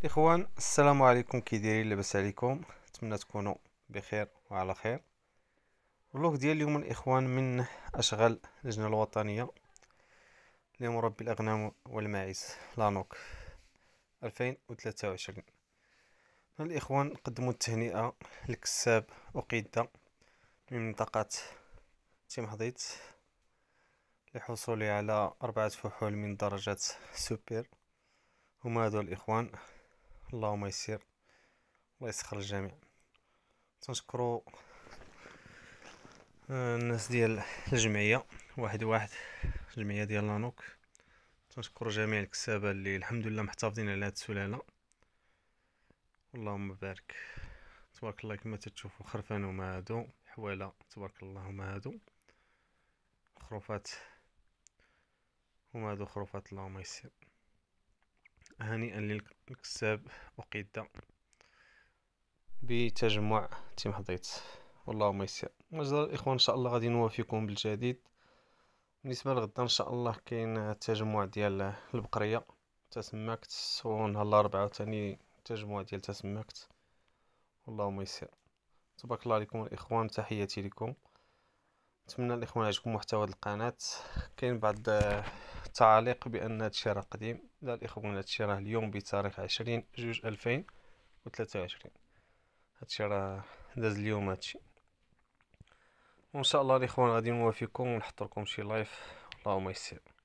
الاخوان السلام عليكم كي دايرين لاباس عليكم نتمنى تكونوا بخير وعلى خير الفلوق ديال اليوم الاخوان من اشغال اللجنه الوطنيه لمربي الاغنام والماعز لانوك 2023 الاخوان قدموا التهنئه لكساب وقيده من منطقه تيمحضيت لحصولي على أربعة فحول من درجة سوبر هما هذو الإخوان اللهم يسير الله يسخر الجميع تنشكرو آه، الناس ديال الجمعيه واحد واحد الجمعيه ديال لانوك تنشكر جميع الكسابه اللي الحمد لله محتفظين على هاد السلاله اللهم بارك تبارك الله كما تتشوفوا خرفان هما هادو حوالا تبارك الله هما هادو خروفات هما هادو خروفات اللهم يسير هنيئا للكساب وقيدة بتجمع تيم حضيت والله ما يسير مجرى الاخوان ان شاء الله غادي نوافيكم بالجديد بالنسبه لغدا ان شاء الله كاين تجمع ديال البقريه تسمكت ونهار الاربعاء تاني تجمع ديال تسمكت والله ما يسير تبارك الله عليكم الاخوان تحياتي لكم نتمنى الاخوان يعجبكم محتوى القناه كاين بعض التعاليق بان هذا راه قديم لا الاخوان هادشي راه اليوم بتاريخ 20 جوج ألفين هذا الشيء راه داز اليوم هادشي وان شاء الله الاخوان غادي نوافيكم ونحط لكم شي لايف اللهم يسر